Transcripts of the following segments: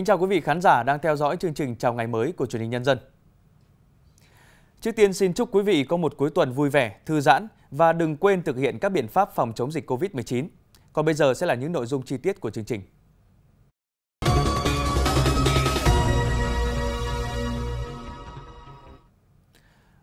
Kính chào quý vị khán giả đang theo dõi chương trình Chào ngày mới của truyền hình Nhân dân. Trước tiên xin chúc quý vị có một cuối tuần vui vẻ, thư giãn và đừng quên thực hiện các biện pháp phòng chống dịch Covid-19. Còn bây giờ sẽ là những nội dung chi tiết của chương trình.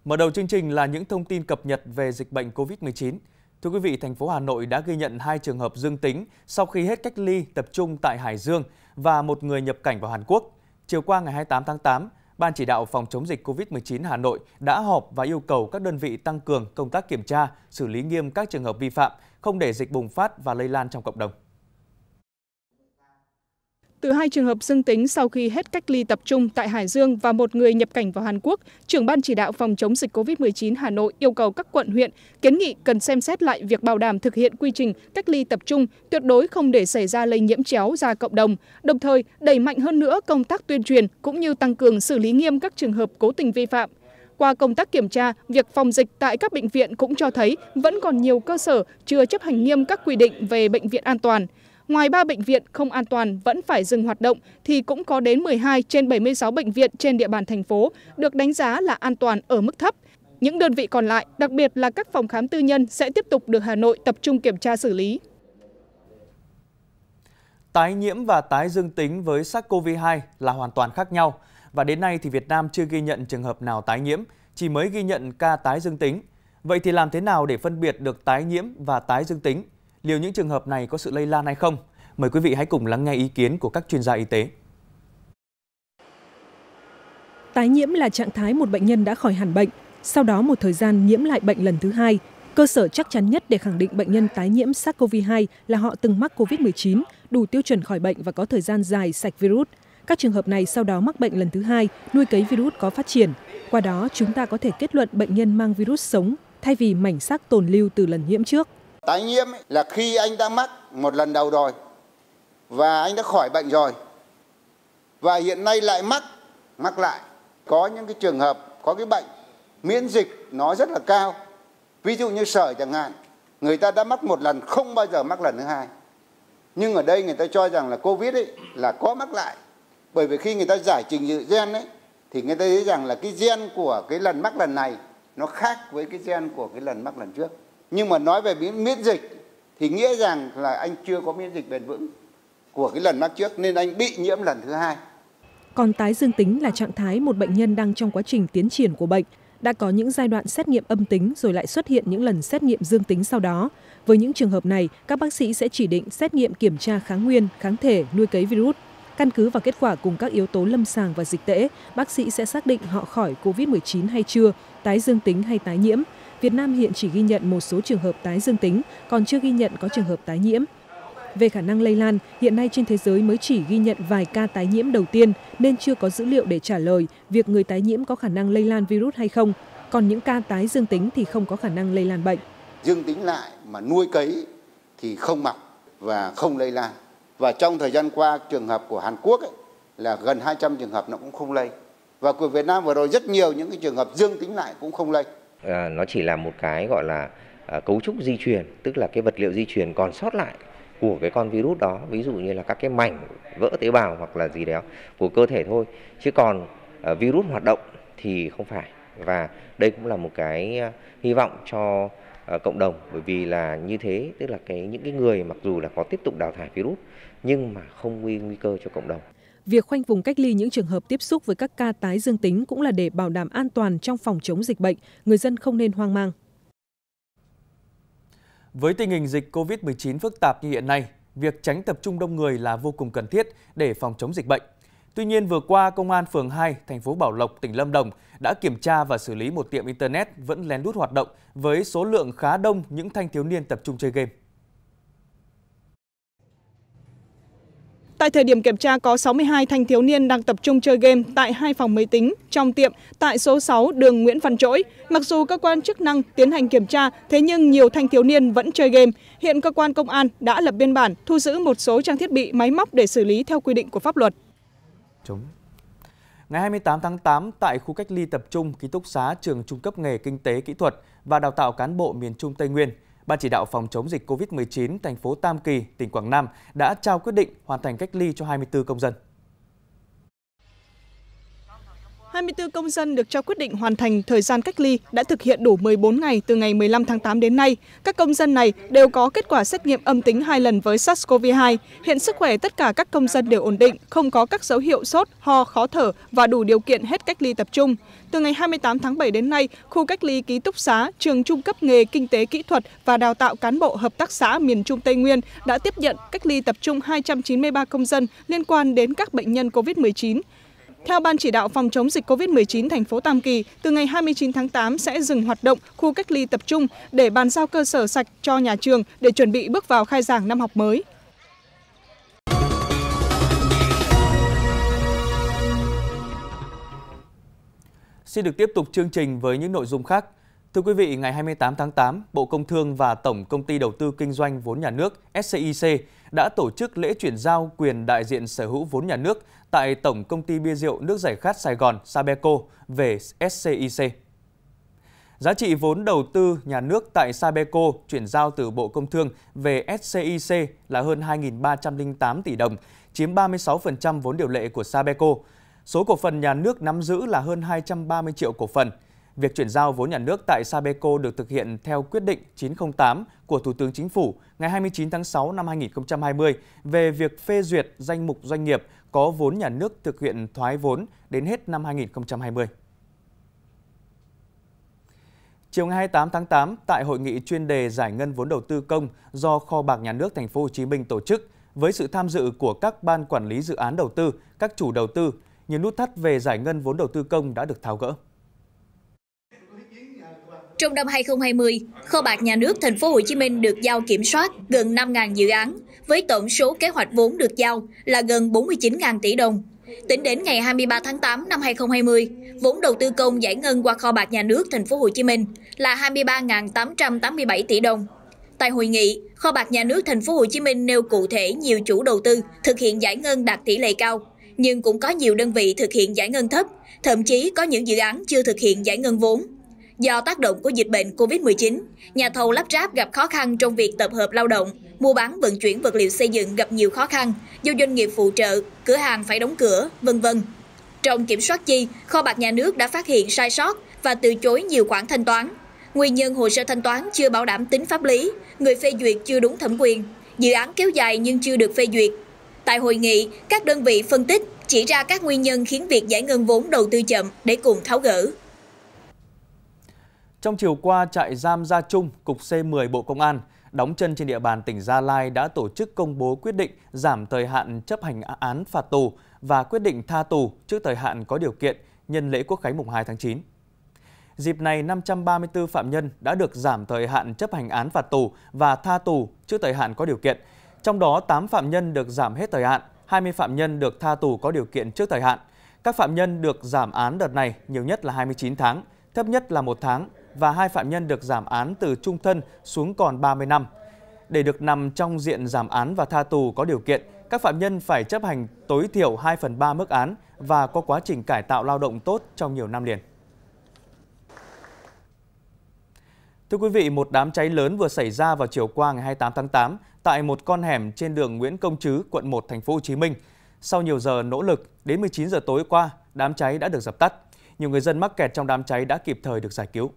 Mở đầu chương trình là những thông tin cập nhật về dịch bệnh Covid-19. Thưa quý vị, thành phố Hà Nội đã ghi nhận hai trường hợp dương tính sau khi hết cách ly tập trung tại Hải Dương và một người nhập cảnh vào Hàn Quốc. Chiều qua ngày 28 tháng 8, Ban chỉ đạo phòng chống dịch COVID-19 Hà Nội đã họp và yêu cầu các đơn vị tăng cường công tác kiểm tra, xử lý nghiêm các trường hợp vi phạm, không để dịch bùng phát và lây lan trong cộng đồng từ hai trường hợp dương tính sau khi hết cách ly tập trung tại Hải Dương và một người nhập cảnh vào Hàn Quốc, trưởng ban chỉ đạo phòng chống dịch COVID-19 Hà Nội yêu cầu các quận huyện kiến nghị cần xem xét lại việc bảo đảm thực hiện quy trình cách ly tập trung, tuyệt đối không để xảy ra lây nhiễm chéo ra cộng đồng, đồng thời đẩy mạnh hơn nữa công tác tuyên truyền cũng như tăng cường xử lý nghiêm các trường hợp cố tình vi phạm. Qua công tác kiểm tra, việc phòng dịch tại các bệnh viện cũng cho thấy vẫn còn nhiều cơ sở chưa chấp hành nghiêm các quy định về bệnh viện an toàn ngoài ba bệnh viện không an toàn vẫn phải dừng hoạt động thì cũng có đến 12 trên 76 bệnh viện trên địa bàn thành phố được đánh giá là an toàn ở mức thấp những đơn vị còn lại đặc biệt là các phòng khám tư nhân sẽ tiếp tục được hà nội tập trung kiểm tra xử lý tái nhiễm và tái dương tính với SARS-CoV-2 là hoàn toàn khác nhau và đến nay thì Việt Nam chưa ghi nhận trường hợp nào tái nhiễm, chỉ mới ghi nhận ca tái dương tính. Vậy thì làm thế nào để phân biệt được tái nhiễm và tái dương tính? Liệu những trường hợp này có sự lây lan hay không? Mời quý vị hãy cùng lắng nghe ý kiến của các chuyên gia y tế. Tái nhiễm là trạng thái một bệnh nhân đã khỏi hẳn bệnh, sau đó một thời gian nhiễm lại bệnh lần thứ hai. Cơ sở chắc chắn nhất để khẳng định bệnh nhân tái nhiễm SARS-CoV-2 là họ từng mắc COVID-19, đủ tiêu chuẩn khỏi bệnh và có thời gian dài sạch virus. Các trường hợp này sau đó mắc bệnh lần thứ hai, nuôi cấy virus có phát triển. Qua đó, chúng ta có thể kết luận bệnh nhân mang virus sống thay vì mảnh xác tồn lưu từ lần nhiễm trước tái nhiễm ấy, là khi anh đã mắc một lần đầu rồi và anh đã khỏi bệnh rồi và hiện nay lại mắc mắc lại có những cái trường hợp có cái bệnh miễn dịch nó rất là cao ví dụ như sởi chẳng hạn người ta đã mắc một lần không bao giờ mắc lần thứ hai nhưng ở đây người ta cho rằng là covid ấy là có mắc lại bởi vì khi người ta giải trình tự gen ấy thì người ta thấy rằng là cái gen của cái lần mắc lần này nó khác với cái gen của cái lần mắc lần trước nhưng mà nói về miễn, miễn dịch thì nghĩa rằng là anh chưa có miễn dịch bền vững của cái lần mắc trước nên anh bị nhiễm lần thứ hai. Còn tái dương tính là trạng thái một bệnh nhân đang trong quá trình tiến triển của bệnh, đã có những giai đoạn xét nghiệm âm tính rồi lại xuất hiện những lần xét nghiệm dương tính sau đó. Với những trường hợp này, các bác sĩ sẽ chỉ định xét nghiệm kiểm tra kháng nguyên, kháng thể, nuôi cấy virus. Căn cứ vào kết quả cùng các yếu tố lâm sàng và dịch tễ, bác sĩ sẽ xác định họ khỏi COVID-19 hay chưa, tái dương tính hay tái nhiễm. Việt Nam hiện chỉ ghi nhận một số trường hợp tái dương tính, còn chưa ghi nhận có trường hợp tái nhiễm. Về khả năng lây lan, hiện nay trên thế giới mới chỉ ghi nhận vài ca tái nhiễm đầu tiên nên chưa có dữ liệu để trả lời việc người tái nhiễm có khả năng lây lan virus hay không, còn những ca tái dương tính thì không có khả năng lây lan bệnh. Dương tính lại mà nuôi cấy thì không mọc và không lây lan. Và trong thời gian qua trường hợp của Hàn Quốc ấy, là gần 200 trường hợp nó cũng không lây. Và của Việt Nam vừa rồi rất nhiều những cái trường hợp dương tính lại cũng không lây. Ờ, nó chỉ là một cái gọi là ờ, cấu trúc di truyền tức là cái vật liệu di truyền còn sót lại của cái con virus đó ví dụ như là các cái mảnh vỡ tế bào hoặc là gì đó của cơ thể thôi chứ còn ờ, virus hoạt động thì không phải và đây cũng là một cái hy vọng cho cộng đồng bởi vì là như thế tức là cái những cái người mặc dù là có tiếp tục đào thải virus nhưng mà không nguy nguy cơ cho cộng đồng Việc khoanh vùng cách ly những trường hợp tiếp xúc với các ca tái dương tính cũng là để bảo đảm an toàn trong phòng chống dịch bệnh, người dân không nên hoang mang. Với tình hình dịch COVID-19 phức tạp như hiện nay, việc tránh tập trung đông người là vô cùng cần thiết để phòng chống dịch bệnh. Tuy nhiên vừa qua, công an phường 2, thành phố Bảo Lộc, tỉnh Lâm Đồng đã kiểm tra và xử lý một tiệm internet vẫn lén lút hoạt động với số lượng khá đông những thanh thiếu niên tập trung chơi game. Tại thời điểm kiểm tra có 62 thanh thiếu niên đang tập trung chơi game tại hai phòng máy tính trong tiệm tại số 6 đường Nguyễn Văn Trỗi. Mặc dù cơ quan chức năng tiến hành kiểm tra, thế nhưng nhiều thanh thiếu niên vẫn chơi game. Hiện cơ quan công an đã lập biên bản, thu giữ một số trang thiết bị máy móc để xử lý theo quy định của pháp luật. Chúng. Ngày 28 tháng 8, tại khu cách ly tập trung ký túc xá trường trung cấp nghề kinh tế kỹ thuật và đào tạo cán bộ miền Trung Tây Nguyên, Ban chỉ đạo phòng chống dịch COVID-19 thành phố Tam Kỳ, tỉnh Quảng Nam đã trao quyết định hoàn thành cách ly cho 24 công dân. 24 công dân được cho quyết định hoàn thành thời gian cách ly đã thực hiện đủ 14 ngày từ ngày 15 tháng 8 đến nay. Các công dân này đều có kết quả xét nghiệm âm tính hai lần với SARS-CoV-2. Hiện sức khỏe tất cả các công dân đều ổn định, không có các dấu hiệu sốt, ho, khó thở và đủ điều kiện hết cách ly tập trung. Từ ngày 28 tháng 7 đến nay, khu cách ly ký túc xá, trường trung cấp nghề kinh tế kỹ thuật và đào tạo cán bộ hợp tác xã miền Trung Tây Nguyên đã tiếp nhận cách ly tập trung 293 công dân liên quan đến các bệnh nhân COVID-19 theo Ban chỉ đạo phòng chống dịch COVID-19 thành phố Tam Kỳ, từ ngày 29 tháng 8 sẽ dừng hoạt động khu cách ly tập trung để bàn giao cơ sở sạch cho nhà trường để chuẩn bị bước vào khai giảng năm học mới. Xin được tiếp tục chương trình với những nội dung khác. Thưa quý vị, ngày 28 tháng 8, Bộ Công Thương và Tổng Công ty Đầu tư Kinh doanh Vốn Nhà nước SCIC đã tổ chức lễ chuyển giao quyền đại diện sở hữu vốn nhà nước tại Tổng Công ty Bia rượu nước giải khát Sài Gòn Sabeco về SCIC. Giá trị vốn đầu tư nhà nước tại Sabeco chuyển giao từ Bộ Công Thương về SCIC là hơn 2.308 tỷ đồng, chiếm 36% vốn điều lệ của Sabeco. Số cổ phần nhà nước nắm giữ là hơn 230 triệu cổ phần – việc chuyển giao vốn nhà nước tại Sabeco được thực hiện theo quyết định 908 của Thủ tướng Chính phủ ngày 29 tháng 6 năm 2020 về việc phê duyệt danh mục doanh nghiệp có vốn nhà nước thực hiện thoái vốn đến hết năm 2020. Chiều ngày 28 tháng 8, tại hội nghị chuyên đề giải ngân vốn đầu tư công do Kho bạc Nhà nước Thành phố Hồ Chí Minh tổ chức, với sự tham dự của các ban quản lý dự án đầu tư, các chủ đầu tư, nhiều nút thắt về giải ngân vốn đầu tư công đã được tháo gỡ. Trong năm 2020, kho bạc nhà nước thành phố Hồ Chí Minh được giao kiểm soát gần 5.000 dự án với tổng số kế hoạch vốn được giao là gần 49.000 tỷ đồng. Tính đến ngày 23 tháng 8 năm 2020, vốn đầu tư công giải ngân qua kho bạc nhà nước thành phố Hồ Chí Minh là 23.887 tỷ đồng. Tại hội nghị, kho bạc nhà nước thành phố Hồ Chí Minh nêu cụ thể nhiều chủ đầu tư thực hiện giải ngân đạt tỷ lệ cao, nhưng cũng có nhiều đơn vị thực hiện giải ngân thấp, thậm chí có những dự án chưa thực hiện giải ngân vốn. Do tác động của dịch bệnh COVID-19, nhà thầu lắp ráp gặp khó khăn trong việc tập hợp lao động, mua bán vận chuyển vật liệu xây dựng gặp nhiều khó khăn do doanh nghiệp phụ trợ, cửa hàng phải đóng cửa, vân vân. Trong kiểm soát chi, kho bạc nhà nước đã phát hiện sai sót và từ chối nhiều khoản thanh toán. Nguyên nhân hồ sơ thanh toán chưa bảo đảm tính pháp lý, người phê duyệt chưa đúng thẩm quyền, dự án kéo dài nhưng chưa được phê duyệt. Tại hội nghị, các đơn vị phân tích chỉ ra các nguyên nhân khiến việc giải ngân vốn đầu tư chậm để cùng tháo gỡ. Trong chiều qua, trại giam Gia Trung, Cục C10 Bộ Công an, đóng chân trên địa bàn tỉnh Gia Lai đã tổ chức công bố quyết định giảm thời hạn chấp hành án phạt tù và quyết định tha tù trước thời hạn có điều kiện nhân lễ quốc khánh mùng 2 tháng 9. Dịp này, 534 phạm nhân đã được giảm thời hạn chấp hành án phạt tù và tha tù trước thời hạn có điều kiện. Trong đó, 8 phạm nhân được giảm hết thời hạn, 20 phạm nhân được tha tù có điều kiện trước thời hạn. Các phạm nhân được giảm án đợt này nhiều nhất là 29 tháng, thấp nhất là 1 tháng, và hai phạm nhân được giảm án từ trung thân xuống còn 30 năm. Để được nằm trong diện giảm án và tha tù có điều kiện, các phạm nhân phải chấp hành tối thiểu 2 phần 3 mức án và có quá trình cải tạo lao động tốt trong nhiều năm liền. Thưa quý vị, một đám cháy lớn vừa xảy ra vào chiều qua ngày 28 tháng 8 tại một con hẻm trên đường Nguyễn Công Trứ, quận 1, thành phố Hồ Chí Minh. Sau nhiều giờ nỗ lực, đến 19 giờ tối qua, đám cháy đã được dập tắt. Nhiều người dân mắc kẹt trong đám cháy đã kịp thời được giải cứu.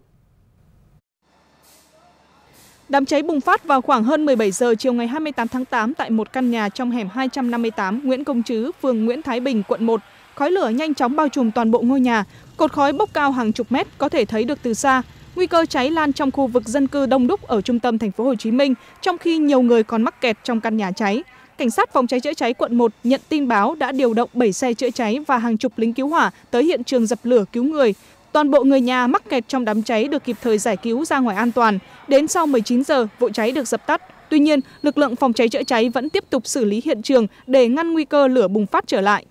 Đám cháy bùng phát vào khoảng hơn 17 giờ chiều ngày 28 tháng 8 tại một căn nhà trong hẻm 258 Nguyễn Công Trứ, phường Nguyễn Thái Bình, quận 1. Khói lửa nhanh chóng bao trùm toàn bộ ngôi nhà, cột khói bốc cao hàng chục mét có thể thấy được từ xa. Nguy cơ cháy lan trong khu vực dân cư đông đúc ở trung tâm thành phố Hồ Chí Minh, trong khi nhiều người còn mắc kẹt trong căn nhà cháy. Cảnh sát phòng cháy chữa cháy quận 1 nhận tin báo đã điều động 7 xe chữa cháy và hàng chục lính cứu hỏa tới hiện trường dập lửa cứu người. Toàn bộ người nhà mắc kẹt trong đám cháy được kịp thời giải cứu ra ngoài an toàn. Đến sau 19 giờ, vụ cháy được dập tắt. Tuy nhiên, lực lượng phòng cháy chữa cháy vẫn tiếp tục xử lý hiện trường để ngăn nguy cơ lửa bùng phát trở lại.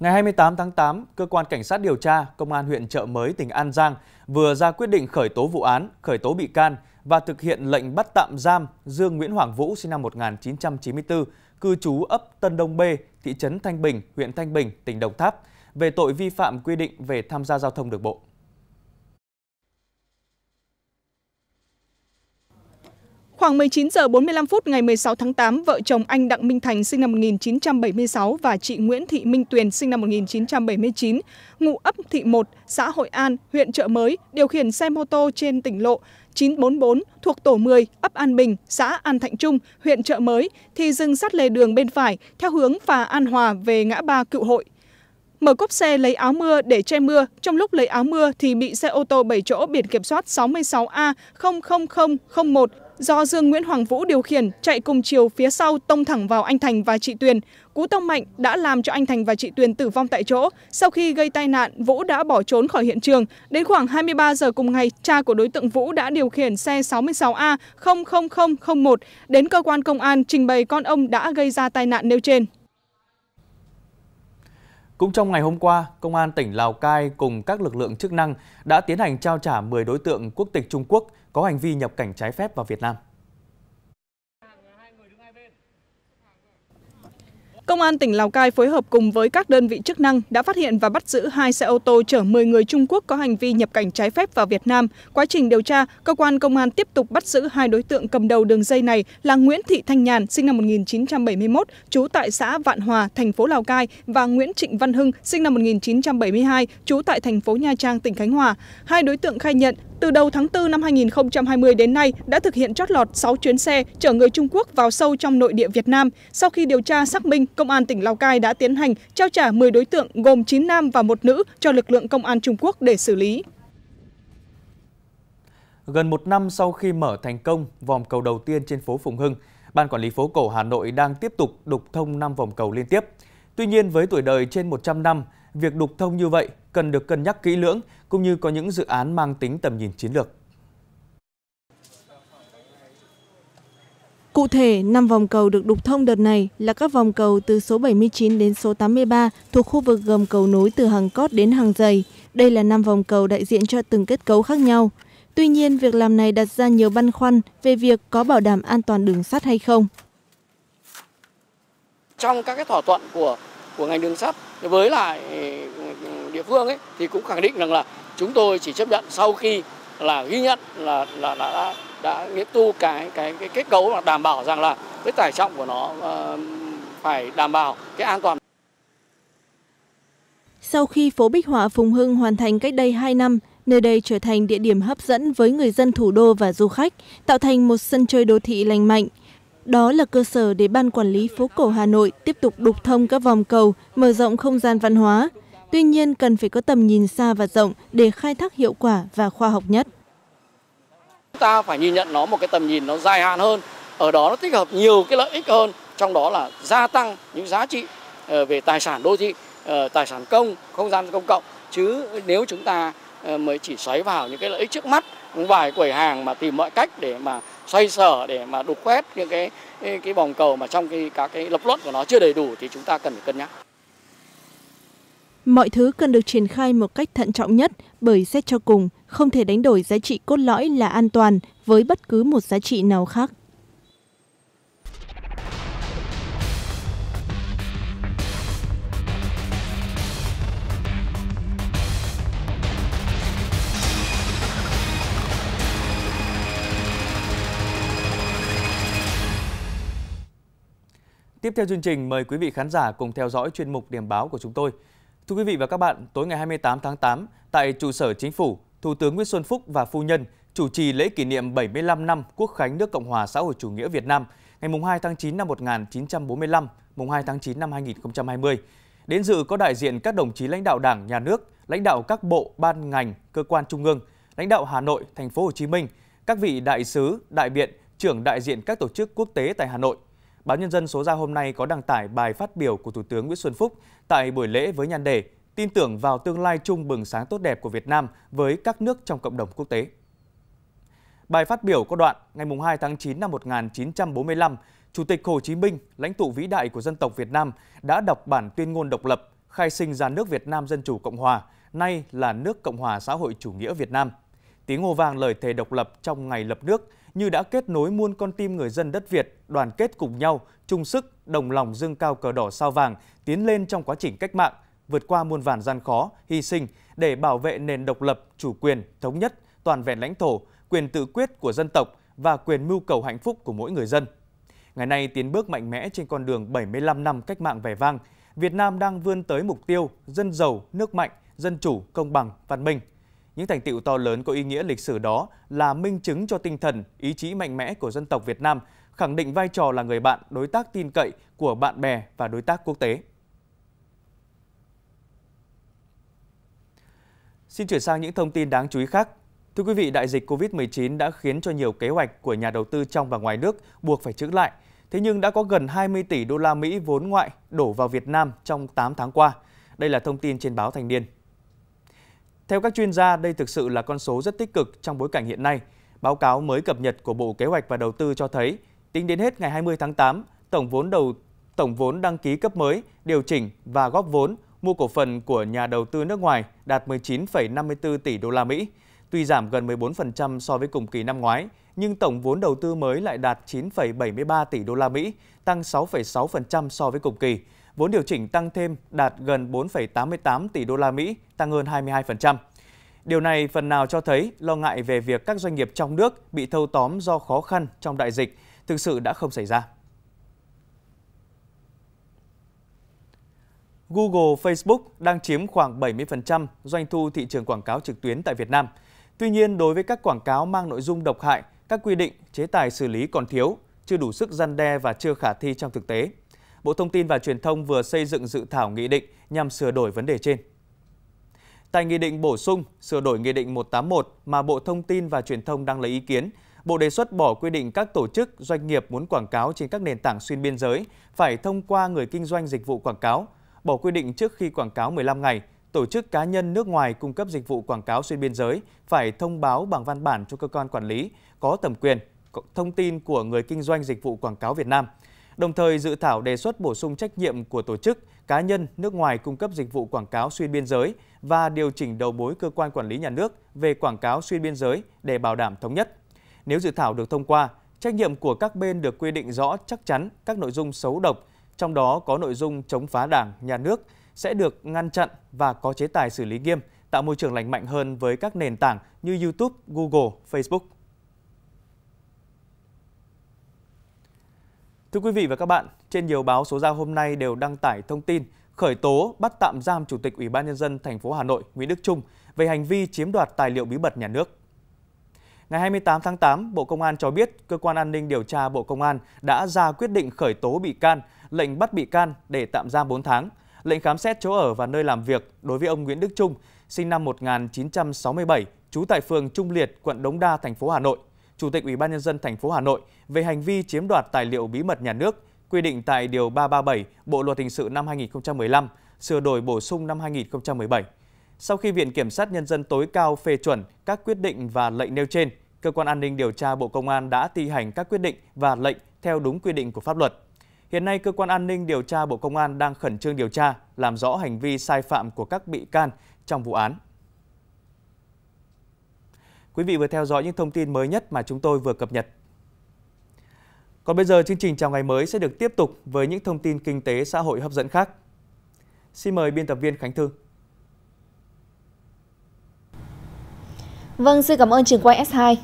Ngày 28 tháng 8, Cơ quan Cảnh sát điều tra Công an huyện Trợ Mới, tỉnh An Giang vừa ra quyết định khởi tố vụ án, khởi tố bị can và thực hiện lệnh bắt tạm giam Dương Nguyễn Hoàng Vũ sinh năm 1994, cư trú ấp Tân Đông B, thị trấn Thanh Bình, huyện Thanh Bình, tỉnh Đồng Tháp về tội vi phạm quy định về tham gia giao thông đường bộ. Khoảng 19 giờ 45 phút ngày 16 tháng 8, vợ chồng anh Đặng Minh Thành sinh năm 1976 và chị Nguyễn Thị Minh Tuyền sinh năm 1979, ngụ ấp Thị 1, xã Hội An, huyện Trợ Mới, điều khiển xe mô tô trên tỉnh lộ 944 thuộc tổ 10, ấp An Bình, xã An Thạnh Trung, huyện Trợ Mới thì dừng sát lề đường bên phải theo hướng phà An Hòa về ngã ba Cựu Hội mở cốp xe lấy áo mưa để che mưa trong lúc lấy áo mưa thì bị xe ô tô bảy chỗ biển kiểm soát 66 a 00001 do dương nguyễn hoàng vũ điều khiển chạy cùng chiều phía sau tông thẳng vào anh thành và chị tuyền cú tông mạnh đã làm cho anh thành và chị tuyền tử vong tại chỗ sau khi gây tai nạn vũ đã bỏ trốn khỏi hiện trường đến khoảng 23 giờ cùng ngày cha của đối tượng vũ đã điều khiển xe 66 a 00001 đến cơ quan công an trình bày con ông đã gây ra tai nạn nêu trên cũng trong ngày hôm qua, Công an tỉnh Lào Cai cùng các lực lượng chức năng đã tiến hành trao trả 10 đối tượng quốc tịch Trung Quốc có hành vi nhập cảnh trái phép vào Việt Nam. Công an tỉnh Lào Cai phối hợp cùng với các đơn vị chức năng đã phát hiện và bắt giữ hai xe ô tô chở 10 người Trung Quốc có hành vi nhập cảnh trái phép vào Việt Nam. Quá trình điều tra, cơ quan công an tiếp tục bắt giữ hai đối tượng cầm đầu đường dây này là Nguyễn Thị Thanh Nhàn, sinh năm 1971, trú tại xã Vạn Hòa, thành phố Lào Cai và Nguyễn Trịnh Văn Hưng, sinh năm 1972, trú tại thành phố Nha Trang, tỉnh Khánh Hòa. Hai đối tượng khai nhận từ đầu tháng 4 năm 2020 đến nay đã thực hiện chót lọt 6 chuyến xe chở người Trung Quốc vào sâu trong nội địa Việt Nam. Sau khi điều tra xác minh, Công an tỉnh Lào Cai đã tiến hành trao trả 10 đối tượng gồm 9 nam và 1 nữ cho lực lượng công an Trung Quốc để xử lý. Gần một năm sau khi mở thành công vòng cầu đầu tiên trên phố Phùng Hưng, Ban Quản lý phố cổ Hà Nội đang tiếp tục đục thông 5 vòng cầu liên tiếp. Tuy nhiên với tuổi đời trên 100 năm, việc đục thông như vậy cần được cân nhắc kỹ lưỡng cũng như có những dự án mang tính tầm nhìn chiến lược. Cụ thể, 5 vòng cầu được đục thông đợt này là các vòng cầu từ số 79 đến số 83 thuộc khu vực gồm cầu nối từ hàng cót đến hàng dày. Đây là 5 vòng cầu đại diện cho từng kết cấu khác nhau. Tuy nhiên, việc làm này đặt ra nhiều băn khoăn về việc có bảo đảm an toàn đường sắt hay không. Trong các cái thỏa thuận của của ngành đường sắt với lại ừ, địa phương ấy thì cũng khẳng định rằng là chúng tôi chỉ chấp nhận sau khi là ghi nhận là là, là đã đã nghiệm thu cái cái cái kết cấu và đảm bảo rằng là cái tải trọng của nó uh, phải đảm bảo cái an toàn. Sau khi phố Bích Họa Phùng Hưng hoàn thành cách đây 2 năm, nơi đây trở thành địa điểm hấp dẫn với người dân thủ đô và du khách, tạo thành một sân chơi đô thị lành mạnh. Đó là cơ sở để Ban Quản lý Phố Cổ Hà Nội tiếp tục đục thông các vòng cầu, mở rộng không gian văn hóa. Tuy nhiên, cần phải có tầm nhìn xa và rộng để khai thác hiệu quả và khoa học nhất ta phải nhìn nhận nó một cái tầm nhìn nó dài hạn hơn ở đó nó tích hợp nhiều cái lợi ích hơn trong đó là gia tăng những giá trị ờ, về tài sản đô thị ờ, tài sản công không gian công cộng chứ nếu chúng ta ờ, mới chỉ xoáy vào những cái lợi ích trước mắt vài quầy hàng mà tìm mọi cách để mà xoay sở để mà đục khoét những cái cái vòng cầu mà trong cái các cái lập luận của nó chưa đầy đủ thì chúng ta cần phải cân nhắc Mọi thứ cần được triển khai một cách thận trọng nhất bởi xét cho cùng không thể đánh đổi giá trị cốt lõi là an toàn với bất cứ một giá trị nào khác. Tiếp theo chương trình, mời quý vị khán giả cùng theo dõi chuyên mục điểm báo của chúng tôi. Thưa quý vị và các bạn, tối ngày 28 tháng 8, tại trụ sở chính phủ, Thủ tướng Nguyễn Xuân Phúc và Phu Nhân chủ trì lễ kỷ niệm 75 năm Quốc khánh nước Cộng hòa xã hội chủ nghĩa Việt Nam ngày 2 tháng 9 năm 1945, mùng 2 tháng 9 năm 2020. Đến dự có đại diện các đồng chí lãnh đạo Đảng, Nhà nước, lãnh đạo các bộ, ban ngành, cơ quan trung ương, lãnh đạo Hà Nội, Thành phố Hồ Chí Minh, các vị đại sứ, đại biện, trưởng đại diện các tổ chức quốc tế tại Hà Nội. Báo Nhân dân số ra hôm nay có đăng tải bài phát biểu của Thủ tướng Nguyễn Xuân Phúc tại buổi lễ với nhan đề Tin tưởng vào tương lai chung bừng sáng tốt đẹp của Việt Nam với các nước trong cộng đồng quốc tế. Bài phát biểu có đoạn ngày 2 tháng 9 năm 1945, Chủ tịch Hồ Chí Minh, lãnh tụ vĩ đại của dân tộc Việt Nam, đã đọc bản tuyên ngôn độc lập, khai sinh ra nước Việt Nam Dân Chủ Cộng Hòa, nay là nước Cộng hòa xã hội chủ nghĩa Việt Nam – tiếng ngô vang lời thề độc lập trong ngày lập nước như đã kết nối muôn con tim người dân đất Việt đoàn kết cùng nhau, chung sức, đồng lòng dương cao cờ đỏ sao vàng, tiến lên trong quá trình cách mạng, vượt qua muôn vàn gian khó, hy sinh để bảo vệ nền độc lập, chủ quyền, thống nhất, toàn vẹn lãnh thổ, quyền tự quyết của dân tộc và quyền mưu cầu hạnh phúc của mỗi người dân. Ngày nay tiến bước mạnh mẽ trên con đường 75 năm cách mạng vẻ vang, Việt Nam đang vươn tới mục tiêu dân giàu, nước mạnh, dân chủ, công bằng, văn minh – những thành tựu to lớn có ý nghĩa lịch sử đó là minh chứng cho tinh thần, ý chí mạnh mẽ của dân tộc Việt Nam, khẳng định vai trò là người bạn, đối tác tin cậy của bạn bè và đối tác quốc tế. Xin chuyển sang những thông tin đáng chú ý khác. Thưa quý vị, đại dịch COVID-19 đã khiến cho nhiều kế hoạch của nhà đầu tư trong và ngoài nước buộc phải trứng lại. Thế nhưng đã có gần 20 tỷ đô la Mỹ vốn ngoại đổ vào Việt Nam trong 8 tháng qua. Đây là thông tin trên báo Thành niên. Theo các chuyên gia, đây thực sự là con số rất tích cực trong bối cảnh hiện nay. Báo cáo mới cập nhật của Bộ Kế hoạch và Đầu tư cho thấy, tính đến hết ngày 20 tháng 8, tổng vốn đầu tổng vốn đăng ký cấp mới, điều chỉnh và góp vốn mua cổ phần của nhà đầu tư nước ngoài đạt 19,54 tỷ đô la Mỹ. Tuy giảm gần 14% so với cùng kỳ năm ngoái, nhưng tổng vốn đầu tư mới lại đạt 9,73 tỷ đô la Mỹ, tăng 6,6% so với cùng kỳ vốn điều chỉnh tăng thêm đạt gần 4,88 tỷ đô la Mỹ, tăng hơn 22%. Điều này phần nào cho thấy lo ngại về việc các doanh nghiệp trong nước bị thâu tóm do khó khăn trong đại dịch thực sự đã không xảy ra. Google, Facebook đang chiếm khoảng 70% doanh thu thị trường quảng cáo trực tuyến tại Việt Nam. Tuy nhiên, đối với các quảng cáo mang nội dung độc hại, các quy định, chế tài xử lý còn thiếu, chưa đủ sức gian đe và chưa khả thi trong thực tế. Bộ Thông tin và Truyền thông vừa xây dựng dự thảo nghị định nhằm sửa đổi vấn đề trên. Tại nghị định bổ sung, sửa đổi nghị định 181 mà Bộ Thông tin và Truyền thông đang lấy ý kiến, Bộ đề xuất bỏ quy định các tổ chức, doanh nghiệp muốn quảng cáo trên các nền tảng xuyên biên giới phải thông qua người kinh doanh dịch vụ quảng cáo, bỏ quy định trước khi quảng cáo 15 ngày, tổ chức cá nhân nước ngoài cung cấp dịch vụ quảng cáo xuyên biên giới phải thông báo bằng văn bản cho cơ quan quản lý có thẩm quyền thông tin của người kinh doanh dịch vụ quảng cáo Việt Nam. Đồng thời dự thảo đề xuất bổ sung trách nhiệm của tổ chức, cá nhân nước ngoài cung cấp dịch vụ quảng cáo xuyên biên giới và điều chỉnh đầu mối cơ quan quản lý nhà nước về quảng cáo xuyên biên giới để bảo đảm thống nhất. Nếu dự thảo được thông qua, trách nhiệm của các bên được quy định rõ chắc chắn các nội dung xấu độc, trong đó có nội dung chống phá Đảng, nhà nước sẽ được ngăn chặn và có chế tài xử lý nghiêm, tạo môi trường lành mạnh hơn với các nền tảng như YouTube, Google, Facebook. Thưa quý vị và các bạn, trên nhiều báo số ra hôm nay đều đăng tải thông tin khởi tố bắt tạm giam Chủ tịch Ủy ban Nhân dân thành phố Hà Nội Nguyễn Đức Trung về hành vi chiếm đoạt tài liệu bí mật nhà nước. Ngày 28 tháng 8, Bộ Công an cho biết Cơ quan An ninh Điều tra Bộ Công an đã ra quyết định khởi tố bị can, lệnh bắt bị can để tạm giam 4 tháng, lệnh khám xét chỗ ở và nơi làm việc đối với ông Nguyễn Đức Trung, sinh năm 1967, trú tại phường Trung Liệt, quận Đống Đa, thành phố Hà Nội – Chủ tịch Ủy ban nhân dân thành phố Hà Nội về hành vi chiếm đoạt tài liệu bí mật nhà nước quy định tại điều 337 Bộ luật hình sự năm 2015, sửa đổi bổ sung năm 2017. Sau khi Viện Kiểm sát Nhân dân tối cao phê chuẩn các quyết định và lệnh nêu trên, Cơ quan An ninh Điều tra Bộ Công an đã thi hành các quyết định và lệnh theo đúng quy định của pháp luật. Hiện nay, Cơ quan An ninh Điều tra Bộ Công an đang khẩn trương điều tra, làm rõ hành vi sai phạm của các bị can trong vụ án. Quý vị vừa theo dõi những thông tin mới nhất mà chúng tôi vừa cập nhật. Còn bây giờ chương trình chào ngày mới sẽ được tiếp tục với những thông tin kinh tế xã hội hấp dẫn khác. Xin mời biên tập viên Khánh Thư. Vâng, xin cảm ơn trường quay S2.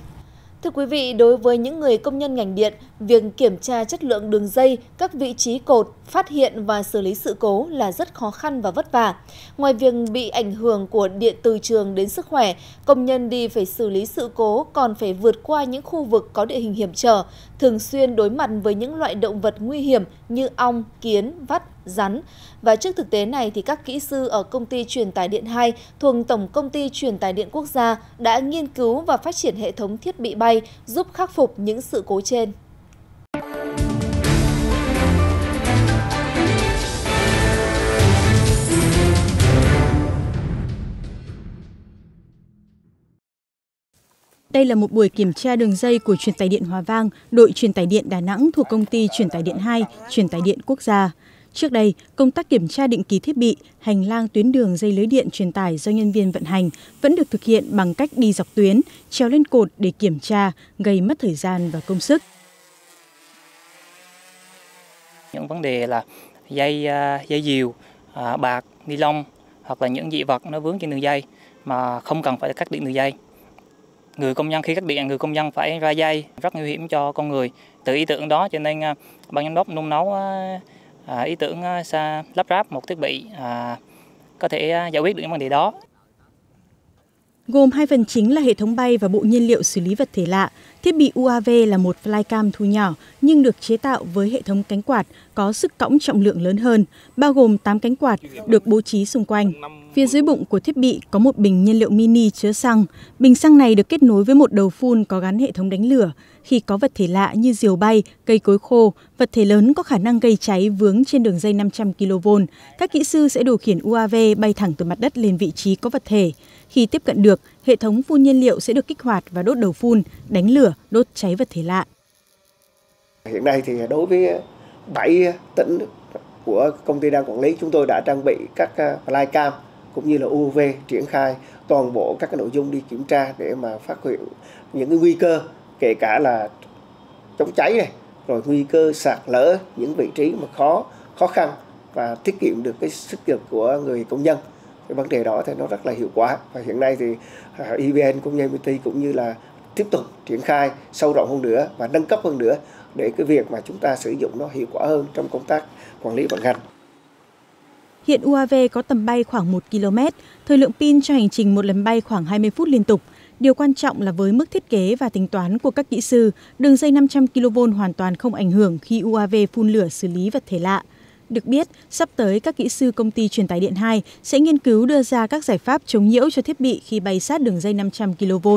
Thưa quý vị, đối với những người công nhân ngành điện, việc kiểm tra chất lượng đường dây, các vị trí cột, phát hiện và xử lý sự cố là rất khó khăn và vất vả. Ngoài việc bị ảnh hưởng của điện từ trường đến sức khỏe, công nhân đi phải xử lý sự cố còn phải vượt qua những khu vực có địa hình hiểm trở, thường xuyên đối mặt với những loại động vật nguy hiểm như ong, kiến, vắt, rắn. Và trước thực tế này thì các kỹ sư ở công ty truyền tải điện 2 thuộc Tổng công ty truyền tải điện quốc gia đã nghiên cứu và phát triển hệ thống thiết bị bay giúp khắc phục những sự cố trên. Đây là một buổi kiểm tra đường dây của truyền tải điện Hòa Vang, đội truyền tải điện Đà Nẵng thuộc công ty truyền tải điện 2, truyền tải điện quốc gia. Trước đây, công tác kiểm tra định kỳ thiết bị, hành lang tuyến đường dây lưới điện truyền tải do nhân viên vận hành vẫn được thực hiện bằng cách đi dọc tuyến, treo lên cột để kiểm tra, gây mất thời gian và công sức. Những vấn đề là dây à, dây diều, à, bạc, ni lông hoặc là những dị vật nó vướng trên đường dây mà không cần phải cắt điện đường dây người công nhân khi cắt điện người công nhân phải ra dây rất nguy hiểm cho con người từ ý tưởng đó cho nên à, ban giám đốc nung nấu à, à, ý tưởng lắp ráp một thiết bị có thể giải quyết được những vấn đề đó gồm hai phần chính là hệ thống bay và bộ nhiên liệu xử lý vật thể lạ. Thiết bị UAV là một flycam thu nhỏ nhưng được chế tạo với hệ thống cánh quạt có sức cõng trọng lượng lớn hơn, bao gồm 8 cánh quạt được bố trí xung quanh. Phía dưới bụng của thiết bị có một bình nhiên liệu mini chứa xăng. Bình xăng này được kết nối với một đầu phun có gắn hệ thống đánh lửa. Khi có vật thể lạ như diều bay, cây cối khô, vật thể lớn có khả năng gây cháy vướng trên đường dây 500 kV, các kỹ sư sẽ điều khiển UAV bay thẳng từ mặt đất lên vị trí có vật thể. Khi tiếp cận được, hệ thống phun nhiên liệu sẽ được kích hoạt và đốt đầu phun, đánh lửa, đốt cháy vật thể lạ. Hiện nay thì đối với 7 tỉnh của công ty đang quản lý, chúng tôi đã trang bị các à, flycam cũng như là UV triển khai toàn bộ các cái nội dung đi kiểm tra để mà phát hiện những cái nguy cơ kể cả là chống cháy này rồi nguy cơ sạt lở những vị trí mà khó khó khăn và tiết kiệm được cái sức lực của người công nhân cái vấn đề đó thì nó rất là hiệu quả và hiện nay thì à, EVN cũng như MIT cũng như là tiếp tục triển khai sâu rộng hơn nữa và nâng cấp hơn nữa để cái việc mà chúng ta sử dụng nó hiệu quả hơn trong công tác quản lý vận hành. Hiện UAV có tầm bay khoảng 1 km, thời lượng pin cho hành trình một lần bay khoảng 20 phút liên tục. Điều quan trọng là với mức thiết kế và tính toán của các kỹ sư, đường dây 500 kV hoàn toàn không ảnh hưởng khi UAV phun lửa xử lý vật thể lạ được biết sắp tới các kỹ sư công ty truyền tải điện hai sẽ nghiên cứu đưa ra các giải pháp chống nhiễu cho thiết bị khi bay sát đường dây 500 kV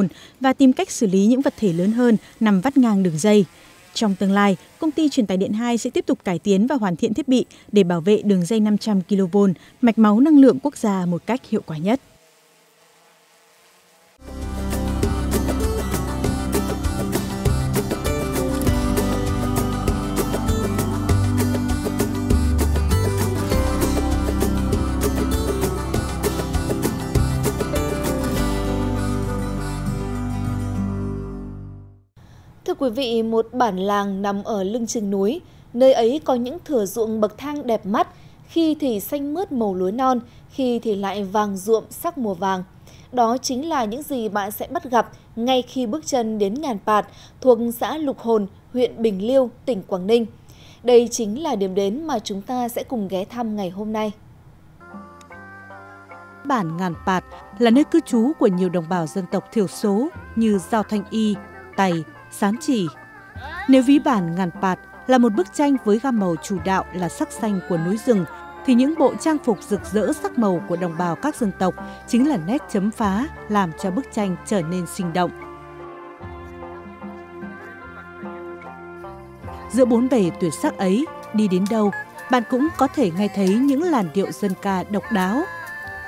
và tìm cách xử lý những vật thể lớn hơn nằm vắt ngang đường dây. Trong tương lai, công ty truyền tải điện 2 sẽ tiếp tục cải tiến và hoàn thiện thiết bị để bảo vệ đường dây 500 kV, mạch máu năng lượng quốc gia một cách hiệu quả nhất. quý vị, một bản làng nằm ở lưng chừng núi, nơi ấy có những thửa ruộng bậc thang đẹp mắt, khi thì xanh mướt màu lúa non, khi thì lại vàng ruộng sắc mùa vàng. Đó chính là những gì bạn sẽ bắt gặp ngay khi bước chân đến Ngàn Pạt thuộc xã Lục Hồn, huyện Bình Liêu, tỉnh Quảng Ninh. Đây chính là điểm đến mà chúng ta sẽ cùng ghé thăm ngày hôm nay. Bản Ngàn Pạt là nơi cư trú của nhiều đồng bào dân tộc thiểu số như Giao Thanh Y, Tày, sán chỉ. Nếu ví bản ngàn pạt là một bức tranh với gam màu chủ đạo là sắc xanh của núi rừng, thì những bộ trang phục rực rỡ sắc màu của đồng bào các dân tộc chính là nét chấm phá làm cho bức tranh trở nên sinh động. Giữa bốn bề tuyệt sắc ấy, đi đến đâu, bạn cũng có thể nghe thấy những làn điệu dân ca độc đáo.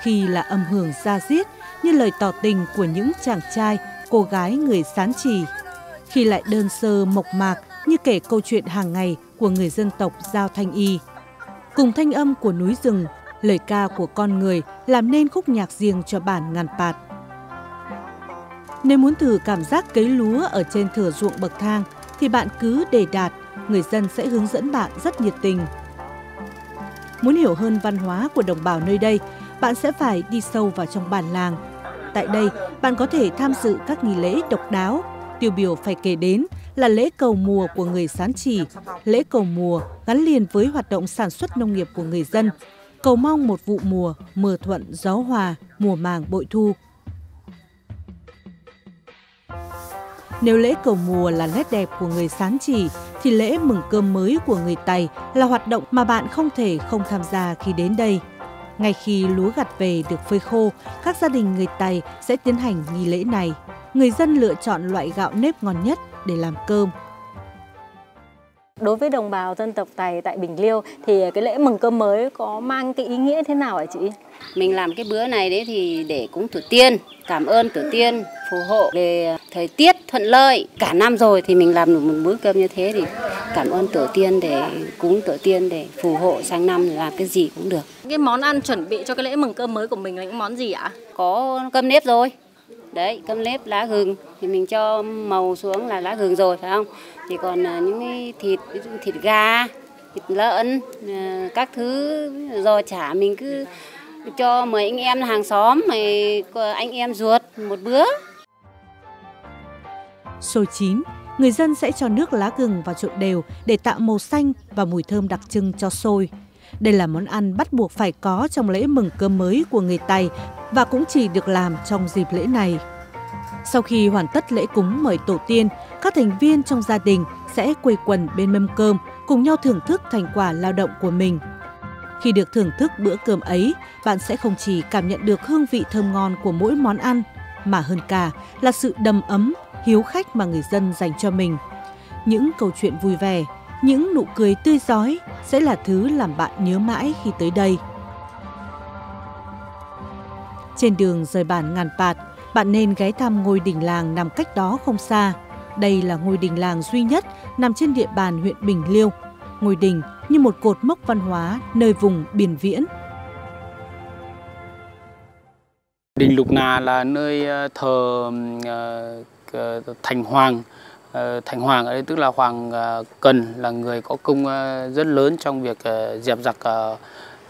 Khi là âm hưởng ra diết như lời tỏ tình của những chàng trai, cô gái người sán trì khi lại đơn sơ mộc mạc như kể câu chuyện hàng ngày của người dân tộc Giao Thanh Y. Cùng thanh âm của núi rừng, lời ca của con người làm nên khúc nhạc riêng cho bản ngàn pạt. Nếu muốn thử cảm giác cấy lúa ở trên thửa ruộng bậc thang thì bạn cứ để đạt, người dân sẽ hướng dẫn bạn rất nhiệt tình. Muốn hiểu hơn văn hóa của đồng bào nơi đây, bạn sẽ phải đi sâu vào trong bản làng. Tại đây, bạn có thể tham dự các nghi lễ độc đáo Tiêu biểu phải kể đến là lễ cầu mùa của người Sán Chỉ. Lễ cầu mùa gắn liền với hoạt động sản xuất nông nghiệp của người dân, cầu mong một vụ mùa, mưa thuận, gió hòa, mùa màng bội thu. Nếu lễ cầu mùa là nét đẹp của người Sán Chỉ, thì lễ mừng cơm mới của người Tày là hoạt động mà bạn không thể không tham gia khi đến đây. Ngay khi lúa gặt về được phơi khô, các gia đình người Tày sẽ tiến hành nghi lễ này người dân lựa chọn loại gạo nếp ngon nhất để làm cơm. Đối với đồng bào dân tộc Tài tại Bình Liêu thì cái lễ mừng cơm mới có mang cái ý nghĩa thế nào ạ, chị? Mình làm cái bữa này đấy thì để cúng tổ tiên, cảm ơn tổ tiên phù hộ về thời tiết thuận lợi. Cả năm rồi thì mình làm được một bữa cơm như thế thì cảm ơn tổ tiên để cúng tổ tiên để phù hộ sang năm làm cái gì cũng được. Cái món ăn chuẩn bị cho cái lễ mừng cơm mới của mình là những món gì ạ? Có cơm nếp rồi, đấy câm lép lá gừng thì mình cho màu xuống là lá gừng rồi phải không thì còn à, những cái thịt ví dụ thịt gà thịt lợn à, các thứ giò chả mình cứ cho mời anh em hàng xóm mày anh em ruột một bữa số 9 người dân sẽ cho nước lá gừng vào trộn đều để tạo màu xanh và mùi thơm đặc trưng cho sôi. Đây là món ăn bắt buộc phải có trong lễ mừng cơm mới của người tây và cũng chỉ được làm trong dịp lễ này. Sau khi hoàn tất lễ cúng mời tổ tiên, các thành viên trong gia đình sẽ quây quần bên mâm cơm cùng nhau thưởng thức thành quả lao động của mình. Khi được thưởng thức bữa cơm ấy, bạn sẽ không chỉ cảm nhận được hương vị thơm ngon của mỗi món ăn, mà hơn cả là sự đầm ấm, hiếu khách mà người dân dành cho mình. Những câu chuyện vui vẻ, những nụ cười tươi giói sẽ là thứ làm bạn nhớ mãi khi tới đây. Trên đường rời bản Ngàn Pạt, bạn nên ghé thăm ngôi đình làng nằm cách đó không xa. Đây là ngôi đình làng duy nhất nằm trên địa bàn huyện Bình Liêu. Ngôi đình như một cột mốc văn hóa nơi vùng biển viễn. Đình Lục Nà là nơi ờ, thờ ờ, ờ, Thành Hoàng. Thành Hoàng ở đây tức là Hoàng Cần là người có công rất lớn trong việc dẹp giặc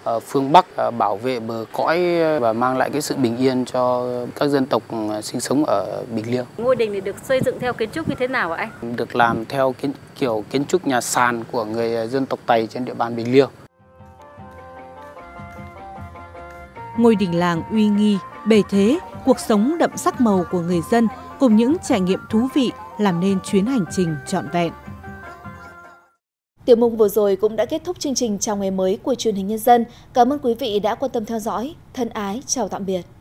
Ờ, phương Bắc ờ, bảo vệ bờ cõi ờ, và mang lại cái sự bình yên cho các dân tộc sinh sống ở Bình Liêu. Ngôi đình này được xây dựng theo kiến trúc như thế nào ạ anh? Được làm theo kiến, kiểu kiến trúc nhà sàn của người dân tộc Tây trên địa bàn Bình Liêu. Ngôi đình làng uy nghi, bề thế, cuộc sống đậm sắc màu của người dân cùng những trải nghiệm thú vị làm nên chuyến hành trình trọn vẹn. Tiểu mục vừa rồi cũng đã kết thúc chương trình chào ngày mới của truyền hình nhân dân. Cảm ơn quý vị đã quan tâm theo dõi. Thân ái, chào tạm biệt.